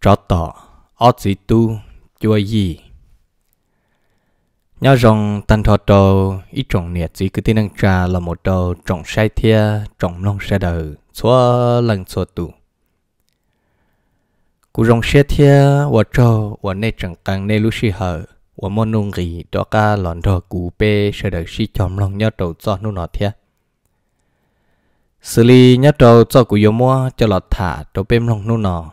trò tỏ ở chỉ tu chúa gì nhớ rằng tan thọ đầu ít trọng nhiệt chỉ cứ tin năng trà là một đồ trọng sai thia trọng nông sai đời xóa lần xóa tù cú rong sai thia và trâu và nê chẳng càng nê lú sĩ hờ, và môn nung gì đó cả lòn thọ cú bê sai đời sĩ chòm lòng nhớ đầu cho nu nọ thia xử lý nhớ đầu cho cú yếu mua cho lọt thả đầu bêm lòng nu nọ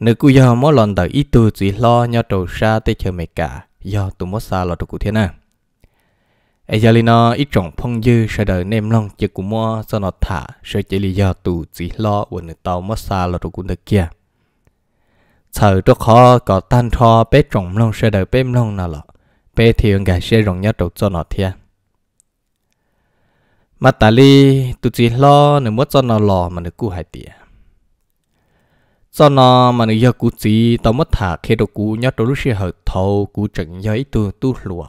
nếu cứ do mỗi lần tới ít tu chỉ lo nhau trầu xa tới chờ mẹ cả do tụi mỗi xa là tụi cụ thế nào nó ít trọng phong dư sẽ đợi nem long chỉ cụ mua cho nó thả sẽ chỉ lý do tụ chỉ lo của người tàu mất xa lo tụi cụ được kia sợ cho khó có tan tho bé trọng long sẽ đợi bé long nào lọ bé thì ông gà sẽ rộng nhau trầu cho nó thia mà ta li tụ chỉ lo nếu mất cho nó lò mà nếu cụ hại tiền sau nó mà nó giờ cú gì tao mất thả khi đâu cú nhớ đâu lúc xe hở thâu cú chẳng nhớ ít tu tu lùa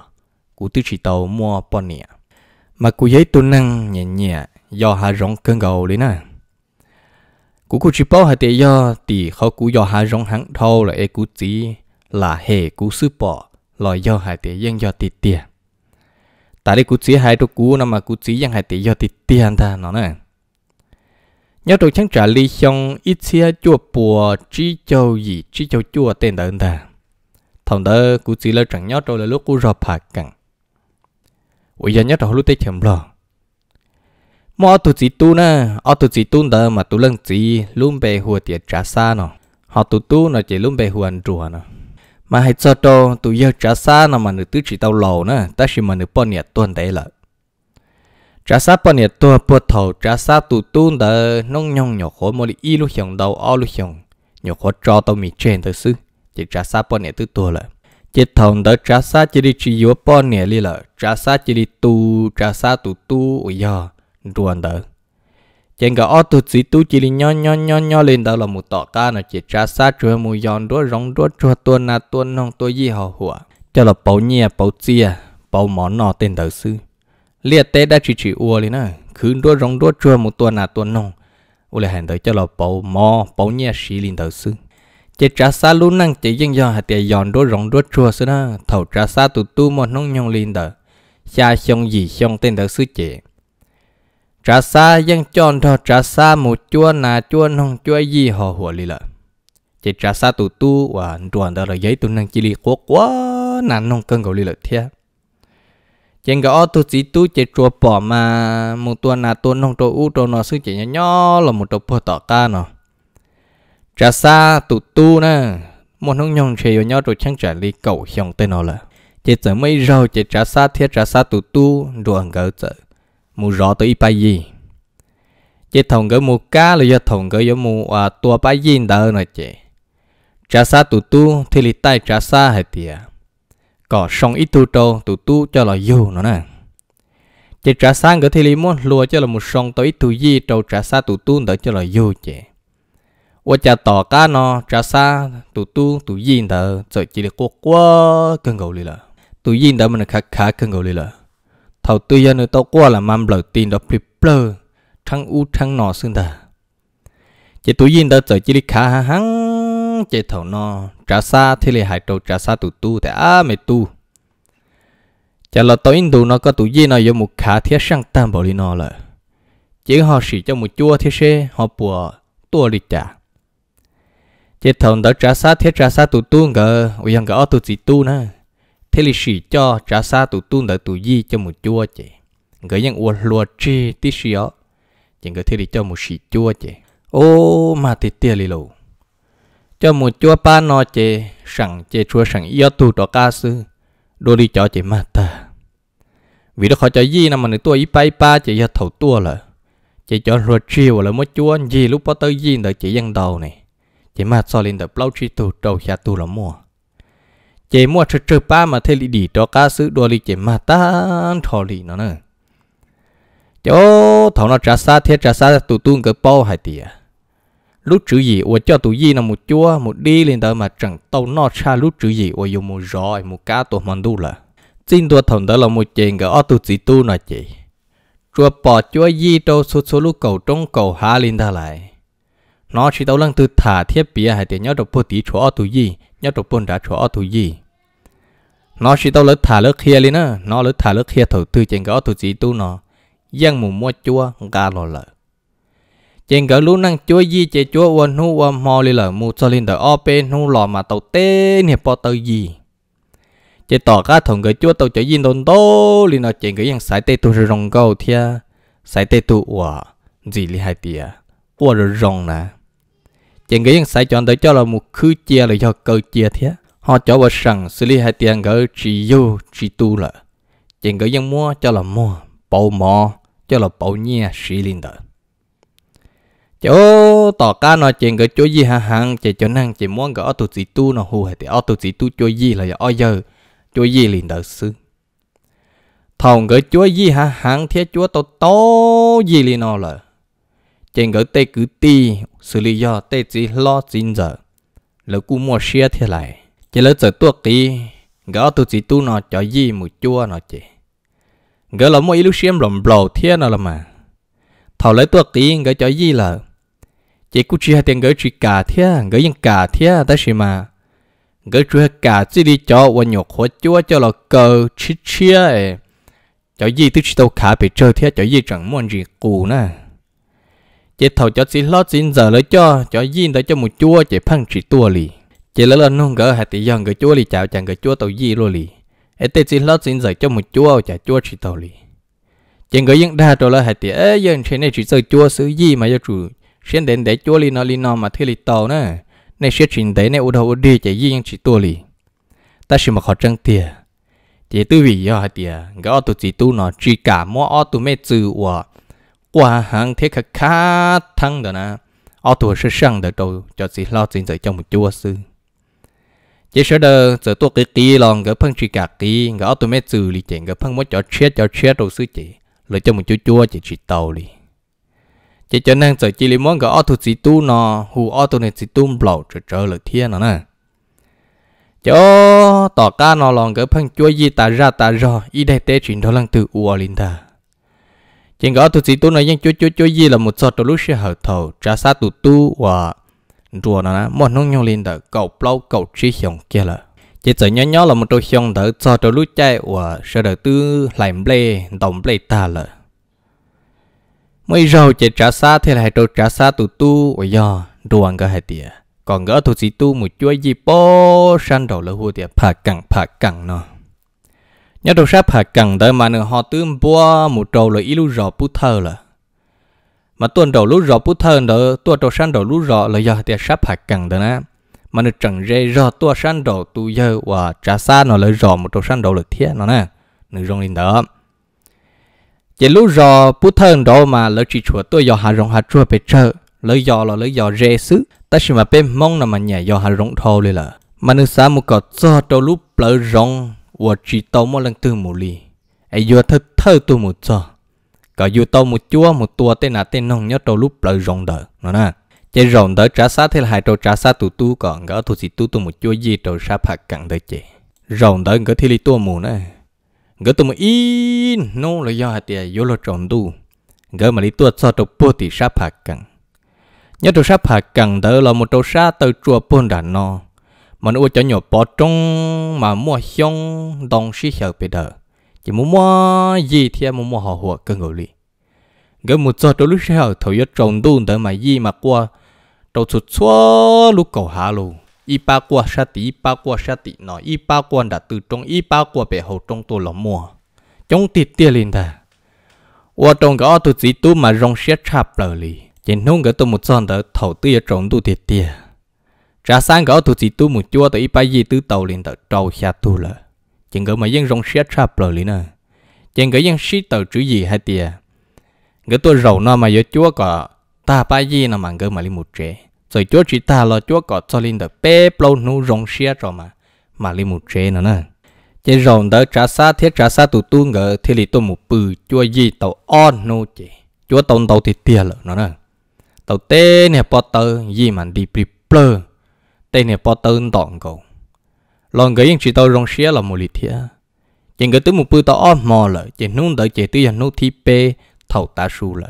cú tư chỉ tàu mua bò nè mà cú giấy tu năng nhẹ nhẹ do hà rong cơn gầu đấy nè cú cú chỉ bảo hà tệ do thì khó cú do hà rong hắn thâu là e cú gì là hệ cú sư bỏ là do hà tệ dân do tịt tiền tại đây cú chỉ hai đâu cú nó mà cú chỉ dân hà tệ do tịt tiền ta nó nè nhớ tôi chẳng trả lý xong ít xe chua bùa trí châu gì trí châu chua tên đó ta thằng đó cũng chỉ là chẳng nhớ tôi là lúc cũng rọp hạt cẳng bây giờ nhớ tôi lúc tết chậm lo mà tụi chỉ tu na ở tụi chỉ tu đó mà tụi lần chỉ luôn bề hùa tiệt trả xa nó họ tụi tu nó chỉ luôn bề hùa ăn chùa nó mà hãy cho tôi tụi giờ trả xa nó mà nữ tứ chỉ tao lầu nè ta chỉ mà nữ bọn nhẹ tuần đấy lại trả sát bọn nhiệt tua bữa thầu trả sát tụt tuôn đờ nông nhong nhỏ khổ mỗi y lúc hiồng đầu ao lúc hiồng nhỏ khổ cho tao mì trên tới sư chỉ trả sát bọn nhiệt tư tua lại chỉ thằng đó trả sát chỉ đi chỉ yếu bọn nhiệt li lợ trả sát chỉ đi tu trả sát tụt tu ủi giờ đuồn đỡ chẳng cả ao tụt chỉ tu chỉ đi nho nho nho nho lên đó là một tọt ta nó chỉ trả sát chúa một giòn đuôi rong đuôi cho tuôn na tuôn nong tuôn gì họ hùa cho là bao nhia bao chia bao món nọ tiền đỡ sư liệt tế đã chỉ chỉ ua lên nè cứ đua rong đua chua một tuần à tuần nong u lại hẹn tới cho là bầu mò bầu nhẹ xì lên đầu sư chỉ trả xa luôn năng chỉ dân do hạt tiền giòn đua rong đua chua sư nè thầu trả xa tụ tu một nong nhong lên đầu xa xong gì xong tên đầu sư chị trả xa dân chọn thọ trả xa một chua nà chua nong chua gì họ hùa lì lợ chỉ trả xa tụ tu và tuần đó là giấy tụ năng chỉ lì quốc quá nà nong cân cầu lì lợ thiệt chẳng có tu chỉ tu chỉ chùa bỏ mà một tuần là tuần nông trâu u trâu nó sư chỉ nhỏ nhỏ là một trâu bỏ tỏ ca nó trà xa tu tu nè một nông nhông chỉ nhỏ nhỏ trâu chẳng trả lý cầu hiong tên nó là chỉ chở mấy rau chỉ trà xa thiết trà xa tu tu đồ ăn gỡ chở mù rõ tới ipa gì chỉ thòng gỡ mù cá là do thòng gỡ do mù à tua ba gì đó nè chị trà xa tu tu thì lý tay trà xa hết tiệt có song ít tu trâu tu tu cho là dù nó nè chỉ trả sang cái thì lý muốn lùa cho là một song tới ít tu gì trâu trả xa tu tu đỡ cho là dù chị và trả tỏ cá nó trả xa tu tu tu gì đỡ rồi chỉ được quốc quá cơn gầu lì là tu gì đỡ mình khá khá cơn gầu lì là thầu tư dân người tao qua là mâm lợt tin đó plip plơ thăng u thăng nọ xương ta, chỉ tu gì đỡ rồi chỉ được khá hăng năng chế thầu nó trả xa thì lại hại trâu trả xa tụ tu thì á mẹ tu chả là tối Ấn Độ nó có tụ gì nó dùng một khá thiết sang tam bảo lý nó là chỉ họ chỉ cho một chua thiết xe họ bùa tua lịch trả chế thầu đó trả xa thiết trả xa tụ tu ngờ ủy hàng ngờ tụ chỉ tu nữa thế là chỉ cho trả xa tụ tu đã tụ gì cho một chua chị ngờ những uo lùa chi tí xí ó chỉ ngờ thế là cho một chỉ chua chị ô mà tịt tiền lì lâu cho một chúa ba nó chê sẵn chê chúa sẵn yêu tu đó ca sư đô đi cho chị mà ta vì đó khỏi cho gì nằm mà nữ tôi ý bay ba chị ra thầu tua là chị cho rồi chiều là mất chúa gì lúc có tới gì đợi chị dân đầu này chị mà so lên đợi lâu chi tu trâu xa tu là mua chị mua chơi chơi ba mà thế lý đi đó ca sư đô đi chị mà ta thò lì nó nữa chỗ thằng nó trả xa thiết trả xa tụ tu cái bao hai tiền lúc chữ gì ủa cho tụi gì là một chua một đi lên đó mà chẳng tàu nó xa lúc chữ gì ủa dùng một rồi một cá tụi mòn đủ là xin tôi thằng đó là một chuyện cái ở tụi chỉ tu nói chị chua bỏ chua gì đâu số số lúc cầu trong cầu hạ lên đó lại nó chỉ tàu lăng từ thả thiết bị hay tiền nhớ được bố tí chỗ ở tụi gì nhớ được bố đã chỗ ở tụi gì nó chỉ tàu lỡ thả lỡ kia lên á nó lỡ thả lỡ kia thầu từ chuyện cái ở tụi chỉ tu nó giang một mua chua gà lò lợn chèn gỡ lũ năng chúa gì chế chúa uôn hú uôn mò lì lở mù cho linh đỡ o bên hú lò mà tàu tên hiệp bò tàu gì chế tỏ cá thùng gỡ chúa tàu chở gì đồn tô lì nó chèn gỡ yang sải tê tu rong gâu thia sải tê tu ủa gì lì hai tia ủa rồi rong nè chèn gỡ yang sải chọn tới cho là một khứ chia là cho cơ chia thia họ cho vào sẵn xử lý hai tiền gỡ chỉ yêu chỉ tu lợ chèn gỡ yang mua cho là mua bầu mò cho là bầu nhia xí linh đỡ chỗ tỏ ca nói chuyện cái chỗ gì hả hàng chỉ cho năng chỉ muốn cái ô tô tu nó hù hay thì ô tô chỉ tu chỗ gì là ô giờ chỗ gì liền đỡ sư thòng cái chỗ gì hả hàng thế chỗ to to gì liền nó là chuyện cái tê cứ ti xử lý do tê chỉ lo chín giờ lỡ cú mua xe thế này chỉ lỡ giờ tuột kì cái ô tô tu nó cho gì một chua nó chỉ cái là mỗi lúc xem lồng bầu thế nào là mà thầu lấy tuột kì cái chỗ gì là chỉ cú chỉ hai tiền gửi chỉ cả thia gửi những cả thia ta xí mà gửi chỉ cả chỉ đi cho và nhổ khó chúa cho là cờ chi chia ấy cho gì tức chỉ đâu khá bị chơi thia cho gì chẳng muốn gì cù nè chỉ thầu cho chỉ lót xin giờ lấy cho cho gì đó cho một chúa chỉ phăng chỉ tua lì chỉ lấy lên nông gửi hai tỷ dòng gửi chúa lì chào chẳng gửi chúa tàu gì luôn lì ấy tê xin lót xin giờ cho một chúa chả chúa chỉ tàu lì chỉ gửi những đa rồi là hai tỷ ấy dân trên này chỉ giờ chúa xứ gì mà cho chủ xuyên đến để chúa li nó li nó mà thi li tàu nữa nên xuyên chuyện đấy nên ô đầu đi chạy gì nhưng chỉ tua li ta chỉ mà khó trăng tiền chỉ tư vị do hai tiền gõ ô chỉ tu nó chỉ cả mua ô tụ mê trừ hòa, qua hàng thế khá khá thăng đó nè ô tụ sẽ sang được đâu cho chỉ lo tiền rồi trong một chúa sư chỉ sợ đờ giờ tôi cái kí lòng gỡ phân chỉ cả kí cái ô tụ mê trừ li chỉ gỡ phân mua cho chết cho chết đầu sư chỉ lời cho một chúa chúa chỉ chỉ tàu li chỉ cho nên giờ chỉ lấy món cái ô chỉ tu nó hù ô này chỉ tu bầu trở trở lực thiên nó nè cho tỏ ca nó lòng cái phân chúa gì ta ra ta rồi y đại tế chuyện đó lăng từ u linh ta chỉ cái ô chỉ tu này nhưng chúa chúa chúa gì là một số tổ lúc sẽ hở thầu trả sát tụ tu và rùa nó nè một nông nhau linda cầu plau cầu trí hiồng kia là chỉ sợ nhỏ nhỏ là một đôi hiồng đỡ cho đôi lúc chạy và sợ đỡ tư làm lê động lê ta là mấy rau chạy trả xa thì lại trâu trả xa tụ tu ôi giờ ruộng cái hai tiền còn gỡ tụ sĩ tu một chuối gì bò san đầu là hua tiền phà cẳng phà cẳng nó nhớ đầu sáp phà cẳng tới mà nửa họ tương bua một trâu là lỡ ilu rõ bút thơ là mà tuần đầu lú rõ bút thơ nữa tuần trâu san đầu lú là do giờ tiền sáp phà cẳng đó nè mà nó chẳng rê rõ tuần san đầu tu giờ và trả xa nó lỡ rõ một trâu san đầu lỡ thiết nó nè nửa rong lên đó chỉ lúc rò bút thân đó mà lỡ chỉ chùa tôi dò hà rồng hà chùa bị trợ lỡ do là lỡ do rê xứ ta chỉ mà bên mong là mà nhảy dò hà rồng thô lên là mà nước xa một cọt cho đầu lúc lỡ rong và chỉ tàu một lần từ một lì ai vừa thơ thơ tôi một cho cả vừa tàu một chúa một tua tên là tên nông nhớ đầu lúc lỡ rong đỡ nó nè chỉ rong đỡ trả sát thế là hai đầu trả sát tụ tu còn gỡ tụ gì tu tu một chúa gì trâu sa phạt cặn tới chị rong đỡ gỡ thì lì tua mù này gỡ tụm in nô là do hạt tiền vô lo tròn tu gỡ mà đi tuột so trâu bút thì sáp hạt cẳng nhớ trâu sáp hạt cẳng đó là một trâu sa từ chùa buôn đàn no. mà nó cho nhổ bỏ trong mà mua xong đồng xí hiểu bây giờ chỉ muốn mua gì thì muốn mua họ hùa cơ ngồi lì gỡ một so trâu lúc hiểu thổi tròn tu đó mà gì mà qua trâu sụt xóa lúc cầu hạ luôn 一八卦杀敌，一八卦杀敌呢，一八卦 đã từ trong y ba quả bể hậu trong tôi là mua chống tiệt tiệt lên ta và trong cái tôi chỉ tu mà rong xét chạp lời lì chính không cái tôi một trong tu tiệt tiệt trả sang cái tôi chỉ tu một chua tới ba gì tứ tàu lên tới trâu xa tu là chính cái mà dân rong xét chạp lời lì nè chính cái dân xí tàu chữ gì hay tiệt cái tôi rầu nó mà giờ chua cả ta ba gì nó mà cái mà đi một trẻ rồi chúa chỉ ta là chúa có cho linh được bé lâu nu rong xia rồi mà mà li một chế nữa nè chế rong đó trả xa thiết trả xa tụ tu ngờ thì li tôi một bự chúa gì tàu on nu chế chúa tông tàu thì tiền lợ nó nè tàu tê nè bọt tơ gì mà đi bị plơ tê nè bọt tơ đòn cầu lòng cái những chị tàu rong xia là một lì thiết chỉ cái tới một bự tàu on mò lợ chỉ nung đợi chỉ tới giờ nung thi pe thầu ta su lợ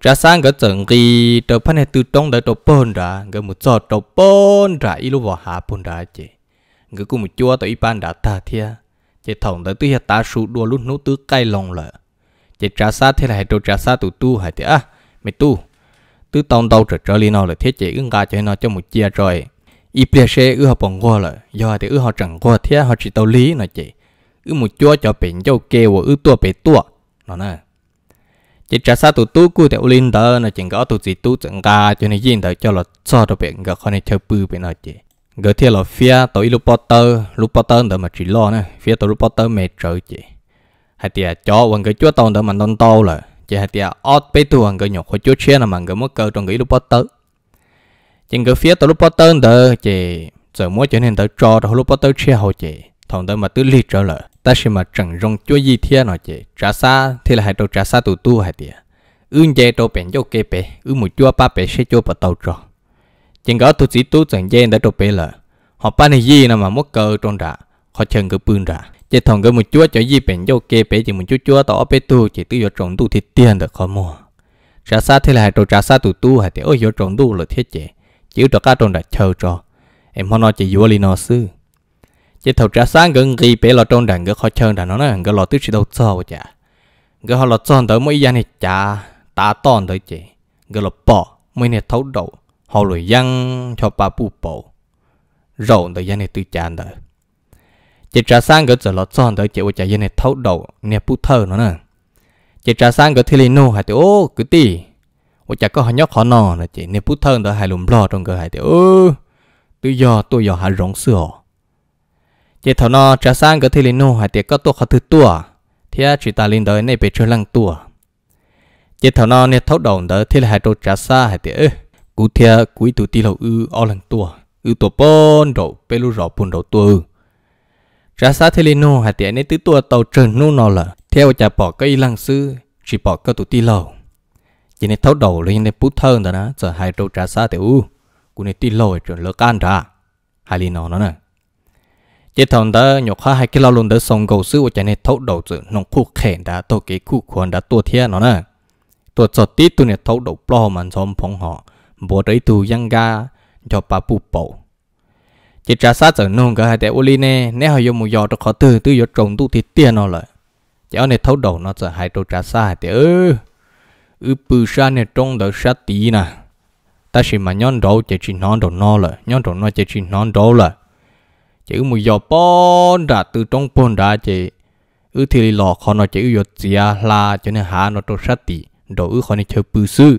ra sang cái trận gì đầu phát này từ trong đã đầu bồn ra cái một giọt đầu bồn ra ít lúc vào hạ bồn ra chứ, cái cũng một chúa tới ban đã ta thia chị thòng tới tới ta sụ đua lúc nút tứ cay lòng lợ chị ra xa thế này rồi ra xa tụ tu hay thế à mày tu tứ tông đâu trở trở lên nó là thế chị ứng gà cho nó cho một chia rồi ít bia xe ư họ bồng qua rồi do thì ư họ chẳng qua thế họ chỉ tao lý nó chị ư một chúa cho bệnh cho kêu ư tua bệnh tua nó nè chỉ trả sao tụt tu cu theo linh tờ nó chỉ có tụt gì tu chẳng cả cho nên yên thời cho là cho đồ biển người khó này chơi bự biển nói chị người theo là phía tối lúc bắt tơ lúc bắt mà chỉ lo nữa phía tối lúc bắt tơ mệt trời chị hay tiệt cho quăng cái chúa tàu tờ mà non tàu là chị hay tiệt ót bê tu quăng cái nhục của chúa chia là mà người mất cơ trong cái lúc bắt chỉ người phía tối lúc bắt tơ tờ giờ muốn cho nên tờ cho lúc bắt tơ chia hồ chị thằng tờ mà tứ liệt trở lại ta sẽ mà chẳng rong cho gì thế nó chị trả xa thì là hai đầu trả xa tụ tu hai tiền ưng chế đầu bèn cho kê bè ưng một chúa ba bè sẽ chúa bắt đầu trò chừng có tụ chỉ tu chẳng dây đã đầu bè là họ ba này gì nào mà mất cơ trong đã họ chân cứ bươn ra chỉ thằng cái một chúa cho gì bèn cho kê bè chỉ một chúa chúa tỏ bè tu chỉ tự do trồng tu thì tiền được khó mua trả xa thì là hai đầu trả xa tụ tu hai tiền ôi do trồng tu là thiết chế chỉ được cả trong đã chờ trò em họ nói chỉ vô lý nó xưa chỉ thầu trả sáng gần gì bé lo trôn đằng cái khó chơi đàn nó nói cái lo tiếp chỉ đâu cho chả cái họ lo tròn tới mỗi gian này chả ta tôn tới chị cái lo bỏ mấy này thấu đầu họ lùi răng cho bà bù bộ rộn tới gian này tự chán tới chỉ trả sáng cái giờ lo tròn tới chị ôi chả gian này thấu đầu nè bù thơ nó nè chỉ trả sáng cái thili nô hay ô cứ tì ôi chả có họ nhóc họ nò nè chị nè bù thơ tới hai lùm lo trong cái hay ô tự do tôi do hạ rộng sửa chế thảo nó trả sang cái thì linh nô hay tiệt có tổ khó thứ tua thì chỉ ta linh đời này bị chơi lăng tua chế thảo nó nè thấu đồng đó thì là hai đồ trả xa hay tiệt cú thia cúi tụ ti lâu ư o lăng tua ư tua bốn đồ bê lu rọ bùn đồ tua ư trả xa thì linh nô hay tiệt này tứ tua tàu trần nô nó là theo chả bỏ cái lăng sư chỉ bỏ cái tụ ti lâu chỉ nên thấu đầu lên nên bút thơ đó nè giờ hai đồ trả xa thì ư cú này ti lâu rồi lỡ can ra hai linh nó nó nè chỉ thằng đó nhổ khóa hai cái lao luôn đó xong cầu sư của chạy này thấu đầu chữ nông khu khèn đã tổ kế khu khuôn đã tua thiên nó nè tổ cho tí tu này thấu đầu plo mà xong phong họ bộ đấy tu yang ga cho bà bù bầu chỉ trả sát giờ nông cả hai tệ uli nè nếu họ dùng một giò được khó từ từ giò trồng tu thì tiền nó lại chỉ ở này thấu đầu nó giờ hai tổ trả sát hai tệ ư ư bự sa này trông đỡ sát tí nè ta chỉ mà nhon đầu chỉ chỉ non đầu nó lại nhon đầu nó chỉ chỉ non đầu lại chữ mù giò bón ra từ trong bón ra chị ư thì lò khó nó chữ giọt chia là cho nên hà nó trâu sát tì đồ ư khó nó chơi bự sư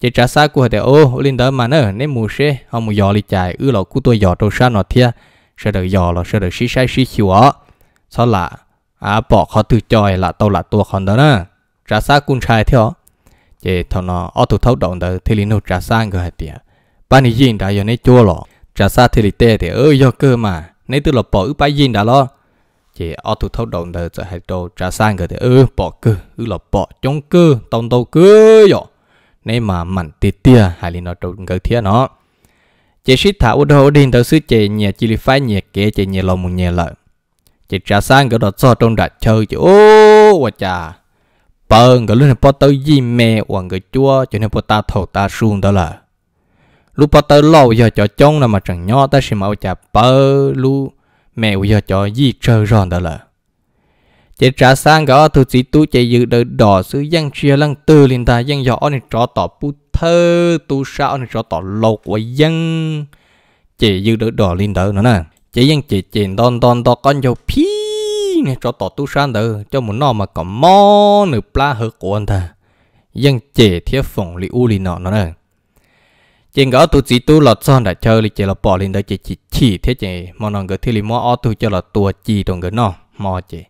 chị trả xa của họ ô linh đó mà nữa nên mù xe họ mù giò li chạy ư lò của tôi giò trâu sát nó thia sẽ được giò là sẽ được xí sai xí chịu ó sao lạ à bỏ khó từ chòi là tao là tua con đó nè trả xa cun trai theo chị thằng nó ở tụ thấu động đó thì linh nó trả xa người hạt tiệt ban đi gì đã giờ này chua lọ ra xa thì lì tê thì ơi do cơ mà. Nếu tôi là bỏ ư bái dinh đã lo. Chỉ ở tụ thâu đồng đời giờ hai đồ ra xa người thì ư bỏ cơ. Ư là bỏ trong cơ. Tông đầu cơ dọ. Nếu mà mạnh tì tìa hai lì nó trộn ngờ thía nó. Chỉ sĩ thả ô đồ đình tàu sư chè nhẹ chỉ lì phái nhẹ kẻ chè nhẹ lòng một nhẹ lợi. Chỉ ra xa người đó cho trong đại chơi chứ ô hoa chà bờ người lúc này bỏ tới gì mẹ hoặc người chua cho nên bỏ ta thầu ta xuống đó là lúc bắt đầu lâu giờ cho chông là mà chẳng nhỏ ta sẽ mau chả bơ lu mèo giờ cho gì trơ ròn đó là chế trả sang gõ thu sĩ tu chế dự đỡ đỏ sự dân chia lăng tư liền ta dân dọ này trọ tỏ bu thơ tu sao này trọ tỏ lâu của dân chế dự đỡ đỏ liền đỡ nữa nè chế dân chế chế đòn đòn đòn con dầu phi này trọ tỏ tu sao đỡ cho muốn nó mà có mò nửa pla hở của anh ta dân chế thiết phòng li u li nọ nữa nè chị ngỡ tu chị tu là son đã chơi thì chỉ là bỏ lên đây chị chỉ chỉ thế chị mà nó ngỡ thì lì ở tu cho là tua chị đồng ngỡ nó mò chị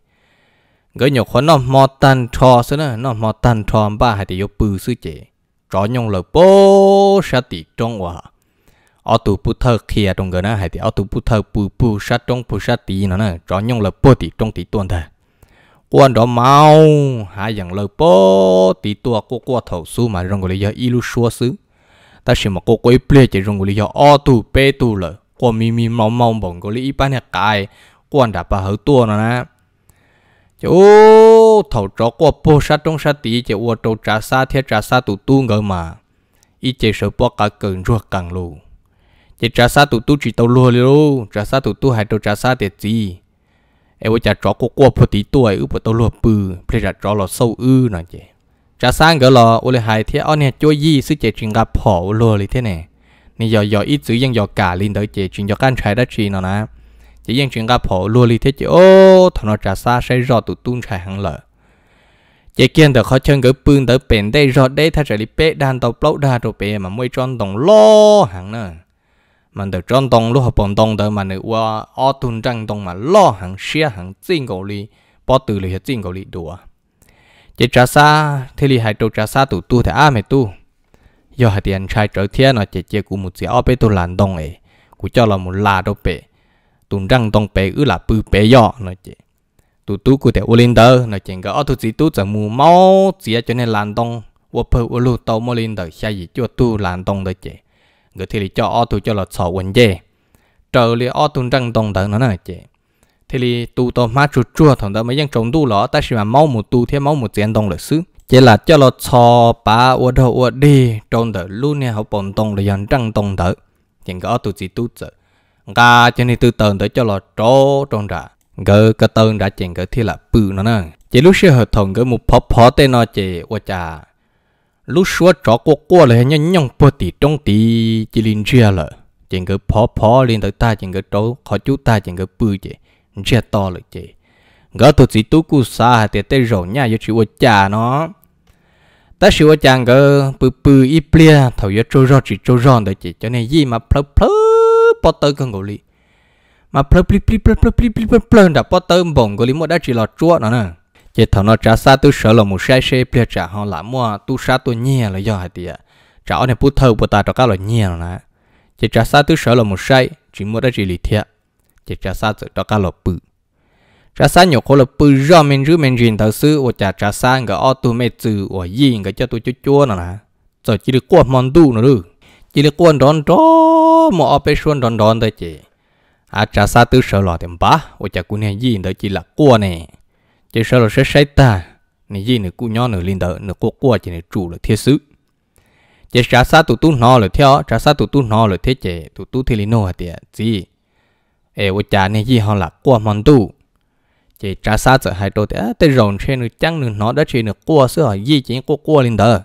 ngỡ nhiều khó nó mò tan trò xí nữa nó mò tan trò ba hay thì yếu bự xí chị trò nhung là bố sát tị trong hòa ở tu bút thơ kia trong ngỡ nó hay thì ở tu bút thơ bù bù sát trong bù sát tị nó nè trò nhung là bố tị trong tị tuần thôi quan đó máu hai dạng lời bố tị tua cô qua thầu su mà trong gọi là yêu lu xua xứ ta xem mà cô quấy ple chỉ dùng cái lý do o tu pe tu lợ qua mi mi mong mong bổng cái lý bán hạt cài quan đã bà hở tua nó nè chú thầu chó qua po sát trong sát tí chỉ qua trâu trả sát thiết trả sát tu tu ngờ mà ít chỉ sợ bỏ cả cẩn ruột càng lù chỉ trả sát tu tu chỉ tàu lùa liu trả sát tu tu hay trâu trả sát tiệt gì em với trà chó qua qua po tí tuổi ư tàu lùa bự ple trà chó lò sâu ư nè chị trả sang gỡ lò ô lệ hại thế ở nè chơi gì sự chế trình gặp phổ lừa lý thế này nên giờ giờ ít chữ dân giờ cả linh tới chế trình giờ can trái đất chỉ nó nè chế dân chuyện gặp phổ lừa lý thế chế ô thằng nó trả xa sẽ rõ tụt tung trái hẳn lợ chế kiên được khó chân gỡ bưng tới bền đây rõ đây thay trái lý bé đàn tàu lâu đa rồi bé mà mui tròn đồng lo hẳn nè mình được tròn đồng lúc học bọn đồng tới mà nữa ua ô tung trăng đồng mà lo hẳn xia hẳn chính cầu lý bỏ từ lý hết chính cầu lý đùa chế trả xa thế li hai trâu trả xa tụ tu thì à mày tu do hai tiền trai trở thiên nó chế chế của một chế ở bên tu làn đông ấy của cho là một là đâu bể tụ răng đông bể ư là bự bể do nó chế tụ tu của thì ô lên đờ nó chế cái ở tu chỉ tu giờ mù máu chỉ cho nên làn đông ô phơ ô lu tàu mò lên đờ xa gì cho tu làn đông đó chế người thì cho ở tu cho là sầu quên dê trở li ở tu răng đông đờ nó nè chế thế thì tu to má chu chua thằng đó mấy dân trồng tu lỏ ta chỉ mà máu một tu thế máu một tiền đồng lịch sử chỉ là cho lo cho ba ở đâu ở đi trong đỡ luôn nha học bồn tông là dân trăng tông đỡ chẳng có tụi gì tu sợ ta cho nên tư tần tới cho lo tró trong ra gỡ cái tần đã chẳng cái thế là bự nó nè chỉ lúc xưa hợp thằng cái một phó phó tên nó chỉ ở cha lúc xưa tró qua qua là nhân nhân bơ tì trong tì chỉ liên chia lợ chẳng cái phó phó liên tới ta chẳng cái tró khó chú ta chẳng cái bự vậy chết to rồi chị gỡ tụt chỉ tú cú xa thì tê rổ nha yo chịu chà nó ta chịu chàng gỡ bự bự y plia thầu yo trôi rò chỉ trôi rò đấy chị cho nên gì mà plơ plơ bỏ tới con gỗ li mà plơ plơ plơ plơ plơ plơ plơ plơ đã bỏ tới bồng gỗ li mua đã chỉ lọt chúa nó nè chị thầu nó trả xa tôi sợ là một sai sai plia trả họ là mua tu xa tôi nhẹ là do hạt tiệt trả này bút thầu bút ta cho các loại nhẹ rồi nè chị trả xa tôi sợ là một sai chỉ mua đã chỉ lì thiệt chỉ trả sa tự đó cả lộc bự trả sa nhiều khổ lộc bự rõ mình rước mình duyên thật sự và trả trả sa ngỡ ô tu mê trừ và gì ngỡ cho tôi chua chua nữa là giờ chỉ được quan mòn du nữa được chỉ được quan đòn đó mà ở bên xuân đòn đòn thôi chị à trả sa tự sợ lo thêm bá và trả cũng này gì đó chỉ là quan nè chỉ sợ lo sẽ sai ta nè gì nè cụ nhỏ nè linh đỡ nè quạt quạt chỉ nè chủ được thiết sứ chỉ trả sa tụ tu nó là theo trả sa tụ tu nó là thế chị tụ tu thì linh nô hả tiệt gì ê cha này gì họ là qua mòn tu chỉ trả xa sợ hai đồ thế tê rồng trên được chăng được nó đã chỉ được qua xưa hỏi gì chỉ qua qua lên đó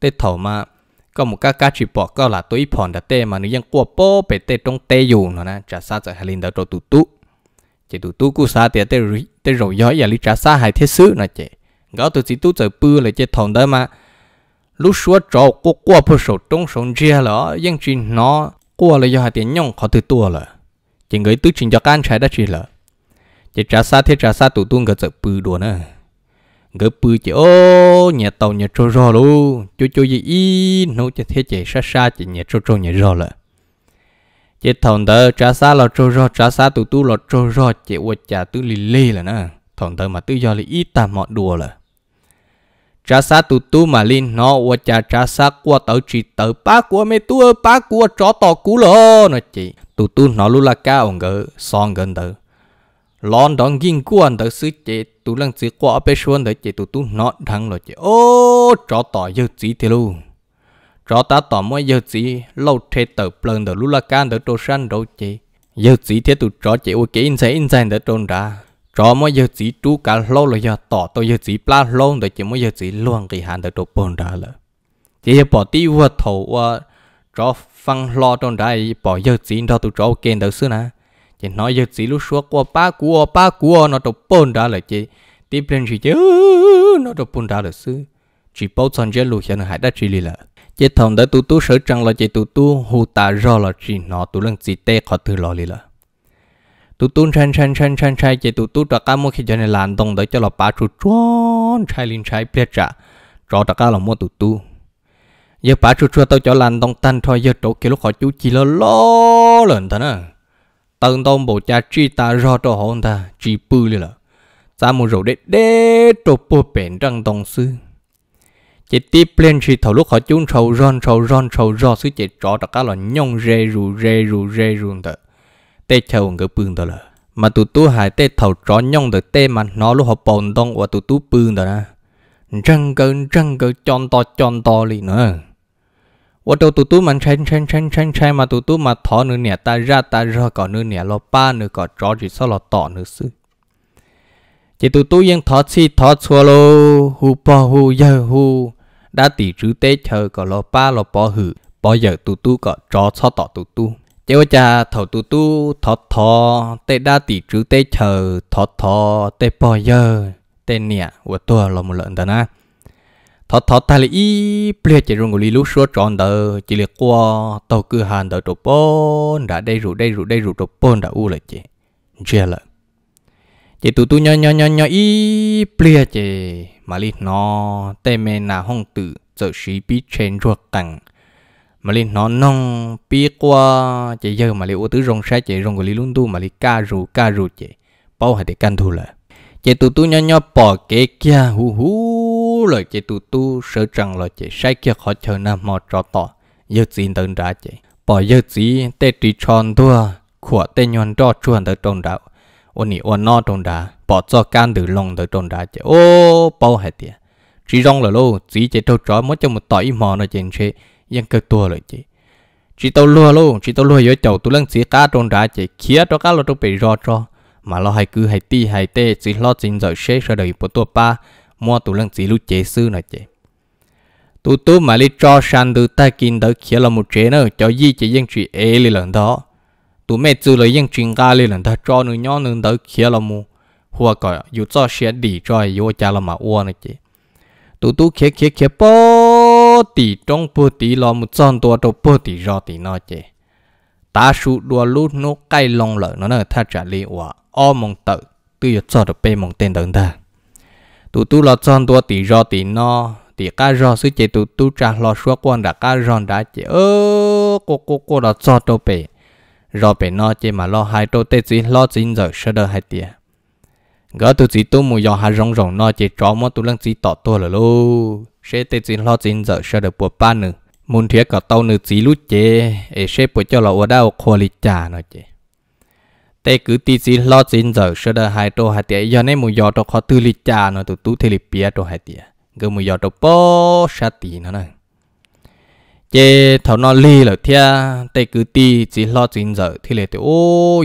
tê thầu mà có một cái cá chỉ bỏ có là tôi phòn đã tê mà nó vẫn qua bó bể tê trong tê dù nó nè trả xa sợ hai lên đó rồi tụ tụ chỉ tụ tụ cú xa tê tê tê rồng gió giờ lý trả xa hai thế sự nó chỉ gõ tụ chỉ tụ giờ bư là chỉ thòng đó mà lúc xưa trò qua qua phơi sầu trong sầu chia là vẫn chỉ nó qua là do hai tiền nhông họ từ tua rồi chỉ người tư trình cho can trái đã chỉ là chỉ trả xa thế trả xa tụ tu người giật bự đồ nữa người bự chỉ ô nhà tàu nhà trâu rò luôn chú chú gì y nấu cho thế chỉ xa xa chỉ nhà trâu trâu nhà rò là chỉ thằng tớ trả xa là trâu rò trả xa tụ tu là trâu rò chỉ quật trả tư lì lì là nè, thằng tớ mà tư do lì y ta mọn đùa là trả xa tụ tu mà linh nó qua trả trả xa qua tàu chỉ tàu bác của mấy tu bác của chó tàu cú lo nó chỉ tụ tụ nó lú là cao ngỡ song gần đó lon đón gin quan đó sứ chế tu lăng sứ qua bên xuân đó chế tụ tụ nó thằng lo chế ô cho tỏ giờ chỉ thế luôn cho ta tỏ mỗi giờ chỉ lâu thế tờ plần đó lú là cao đó đồ san đồ chế giờ chỉ thế tụ cho chế ô kế in sai in sai đó trôn ra cho mỗi giờ chỉ chú cả lâu rồi giờ tỏ tôi giờ chỉ pla lâu rồi chỉ mỗi giờ chỉ luôn cái hàng đó đồ bồn ra là chế bỏ tiêu vào thầu và cho phăng lo trong đây bỏ giờ chỉ đó tụi cháu kén đầu xưa nè chỉ nói giờ chỉ lúc suốt qua ba cua ba cua nó tụi bồn ra là chị tiếp lên chị chứ nó tụi bồn ra là xưa chỉ bao chân chơi lúc hiện hải đã chỉ lì là chỉ thằng đã tụi tú sợ trăng là chỉ tụi tú hù ta rõ là chỉ nó tụi lần chỉ tê khó thử lo lì là tụi tú chan chan chan chan chay, chỉ tụi tú trạc cá mua khi cho nên làm đồng đó cho là ba chú chọn chay linh chay plea trả cho trạc cá là mua tụi tú giờ bà chua chua tao cho lành tông tan thôi giờ chỗ kia lúc họ chú chỉ lo lo lên thế nè tần tông bộ cha chi ta ro cho họ ta chỉ bự liền là ta muốn rồi để để cho bộ bền răng tông sư chỉ tiếp lên chỉ thầu lúc họ chú trầu ron trầu ron trầu ro sư chỉ trọ tất cả là nhông rê rù rê rù rê rù ta tê chầu ngỡ bưng ta là mà tụ tú hại tê thầu trọ nhông được tê mà nó lúc họ bồn tông và tụ tú bưng ta nè trăng cơn trăng cơn tròn to tròn to liền nữa ô tô tụt tụt mà chen chen chen chen chen mà tụt tụt mà thọ nữa nè ta ra ta ra có nữa nè lo ba nữa có chó chỉ sao lo tọ nữa sư chỉ tụt tụt yên thọ chi thọ xua lo hu po hu giờ hu đã tỷ chú tế chờ có lo ba lo po hử bao giờ tụt tụt có chó sao tọ tụt tụt chế ô cha thọ tụt tụt thọ thọ tế đã tỷ chú tế chờ thọ thọ tế bao giờ tên nè của tôi là một lợn đó na thọ thọ ta li ý ple chỉ rung li lúc số tròn đờ chỉ li qua tàu cứ hàng đờ trộp bôn đã đây rủ đây rủ đây rủ trộp bôn đã u lại chị chưa lợ chị tụ tụ nhỏ nhỏ nhỏ nhỏ ý ple chị mà li nó tê mê na hong tử giờ sĩ bị trên ruột cẳng mà li nó nong bị qua chị giờ mà li ô tứ rong sai chị rong li luôn tu mà li ca rủ ca rủ chị bao hai để can thu lợ chị tụ tụ nhỏ nhỏ bỏ cái kia hu hu tu lời chạy tu tu sợ rằng lời chạy sai kia khó chờ nà mò cho tỏ giờ gì đơn ra chạy bỏ giờ gì tê trí tròn thua của tê nhon đo chuồn tới trong đạo ôn nị ôn no trong đá bỏ cho can từ lòng tới trong đá chạy ô bao hết tiệt chỉ rong là lô chỉ chạy trâu chó mất cho một tỏi mò nó chạy chế yên cơ tua lời chạy chỉ tàu lừa lô chỉ tàu lừa yếu chầu tu lăng xí cá trong đá chạy kia cho cá lo trong bị rò cho mà lo hay cứ hay ti hay tê chỉ lo chính giờ xế rồi đời bộ tua pa mua tụ lần chỉ lúc chế sư nói chế tụ tú mà li cho san từ ta kinh đỡ khía là một chế nữa cho gì chỉ dân chỉ ế li lần đó tụ mẹ chú lời dân chuyện ca li lần đó cho nữ nhỏ nữ đỡ khía là mu hoa gọi, dù cho xe đi cho ai dù cha là mà uo nữa chế tụ tú khía khía khía bố tỷ trong bố tỷ là một trăm tua trong bố tỷ rõ tỷ nó chế ta sụ đua lút nó cây lòng lợn nó nữa tha trả li uo o mong tự tự cho được bê mong tên đơn ta tụ tu lo chọn tua tỷ do tỷ no tỷ cá do sư chế tụ tu trả lo xua quan đã cá do đã chế ơ cô cô cô đó cho đâu bể do bể no chế mà lo hai đâu tê chỉ lo chính giờ sơ đờ hai tia gỡ tụ chỉ tu mù dò hai rong rong no chế chó mà tụ lăng chỉ tỏ tua là lô sẽ tê chỉ lo chính giờ sơ đờ bộ ba nữa muốn thiết cả tàu nữ chỉ lút chế ế sẽ bùa cho lo ở đâu khô lịch trả nó chế แต่คือตีสีลอดสินเจอเสดหายตัวหายเตียย้อนในมุยอตัวขอตื้อลิจาเนาะตัวตู้เทลิเปียตัวหายเตียก็มุยอตัวปอชาติเนาะนั่นเจถอนอลีเหล่าเทียแต่คือตีสีลอดสินเจอที่เลยตัวโอ้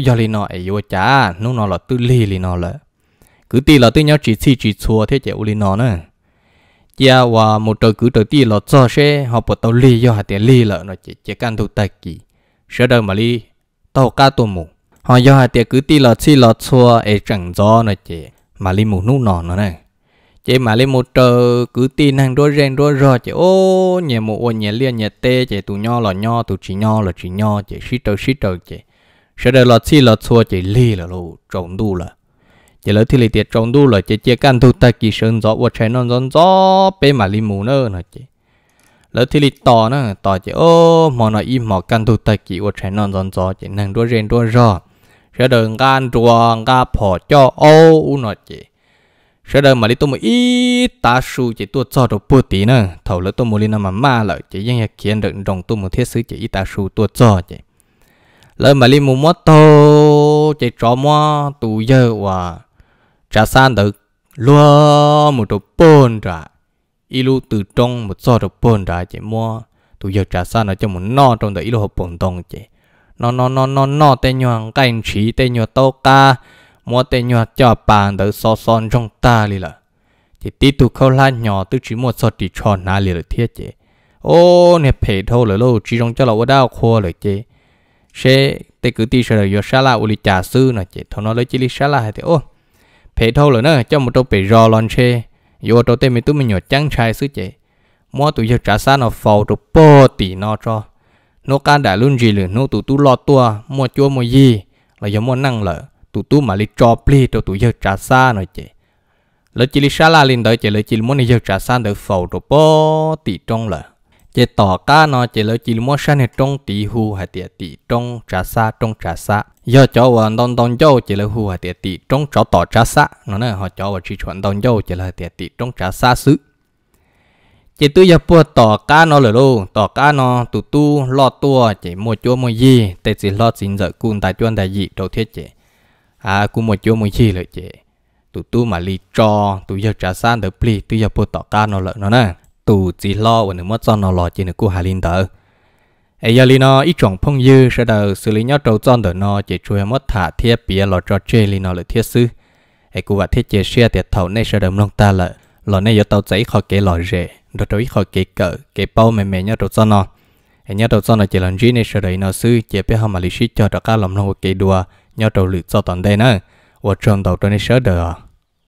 ยอลีเนาะไอ้ยัวจ้านุ่งนอหลอดตื้อลีลีเนาะเลยคือตีหลอดตื้อเนาะจีซีจีชัวเทียเจ้าลีเนาะนั่นเจ้าว่ามุดตัวคือตัวตีหลอดจ่อเช่เขาปวดตัวลีย่อหายเตียลีเหล่าเนาะเจเจกันตัวตะกี้เสดมาลีตัวก้าตัวหมู họ do hai tiệc cứ ti lọt si lọt xua ấy chẳng do nữa chị mà li một nút nọ nữa này chị mà li một trờ cứ ti năng đôi ren đôi rò chị ô nhẹ một ô nhẹ lia nhẹ tê chị tụ nho là nho tụ chỉ nho là chỉ nho chị xí trờ xí trờ chị sẽ đời lọt si lọt xua chị li là lô trồng đu là chị lỡ thì li tiệt trồng đu là chị chia căn thu ta kỳ sơn gió và trái non rón rõ bê mà li mù nữa nữa chị lỡ thì li tò nữa tò chị ô mò nói im mò căn thu ta kỳ và trái non rón rõ chị năng đôi ren đôi rò sẽ đừng gan chùa ga phò cho ô u nó chị sẽ đừng mà đi tôi một ít ta su chỉ tôi cho được bữa tí nữa thầu lỡ tôi một đi mà ma lại, chỉ dân nhà kiến được đồng tôi một thiết sứ chỉ ít ta su tôi cho chị lỡ mà đi mua mót tô chỉ cho mua tù giờ và trả san được luôn một đồ bồn ra ilu từ trong một cho đồ bồn ra chỉ mua tù giờ trả san ở trong một no trong đó ilu học bồn tông chị nó nó nó nó nó tên nhọn cảnh trí tên nhọn tàu ca mua tên nhọn cho bàn đỡ so son trong ta đi là chỉ tí tu khâu la nhỏ tư chỉ một sọt chỉ tròn na liền được thiết chế ô nè phê thâu là lâu chỉ trong cho là ô đau khô là chế sẽ tê cứ tí sợ là yo sa la u li trà sư nè chế thâu nó lấy chỉ li sa la hay thế ô phê thâu là nữa cho một trâu phê rò lon chê yo trâu tê mình tu mình nhỏ trắng trai sư chế mua tụi yo trả sa nó phò trâu bò tỷ nó cho nó can đã luôn gì lửa nó tụ tụ lo tua mua chua mua gì là giống mua năng lợ tụ tụ mà li cho pli cho tụ giờ trả xa nói chị lỡ chỉ li xa la lên đợi chị lỡ chỉ muốn giờ trả xa đợi phẩu rồi bó tỷ trong lợ chị tỏ ca nó chị lỡ chỉ muốn xa này trong tỷ hù hay tỷ tỷ trong trả xa trong trả xa giờ cho vợ đón đón dâu chị lỡ hù hay tỷ tỷ trong cho tỏ trả xa nó nói họ cho vợ chỉ chuẩn đón dâu chị lỡ tỷ tỷ trong trả xa xứ chỉ tôi giờ bùa tỏ cá nó lỡ đâu tỏ cá nó tụ tu lo tua chỉ mua chúa mua gì tệ chỉ lo xin giờ cùng tại chuyện đại dị đầu thiết chỉ à cũng mua chúa mua gì lợi chỉ tụ tu mà li cho tụ giờ trả san được pli tụ giờ bùa tỏ cá nó lỡ nó nè tụ chỉ lo và nữa mất cho nó lo chỉ nữa cũng hà linh đỡ ấy giờ lì nó ít chọn phong dư sẽ đầu xử lý nhau trâu tròn được nó chỉ chui mất thả thiết bia lo cho chơi lì nó lợi thiết sư ấy cũng và thiết chế xe tiệt thầu nên sẽ đầm long ta lợi lò này giờ tàu giấy khó kể lò rẻ rồi rồi khó kể cỡ kể bao mềm mềm nhá đồ cho nó em nhớ đồ cho nó chỉ là riêng này sửa đấy nó sư chỉ biết họ mà lịch sử cho đó cả lòng lòng kể đùa nhá đồ lựa cho toàn đây nữa ở trong đầu tôi này sửa được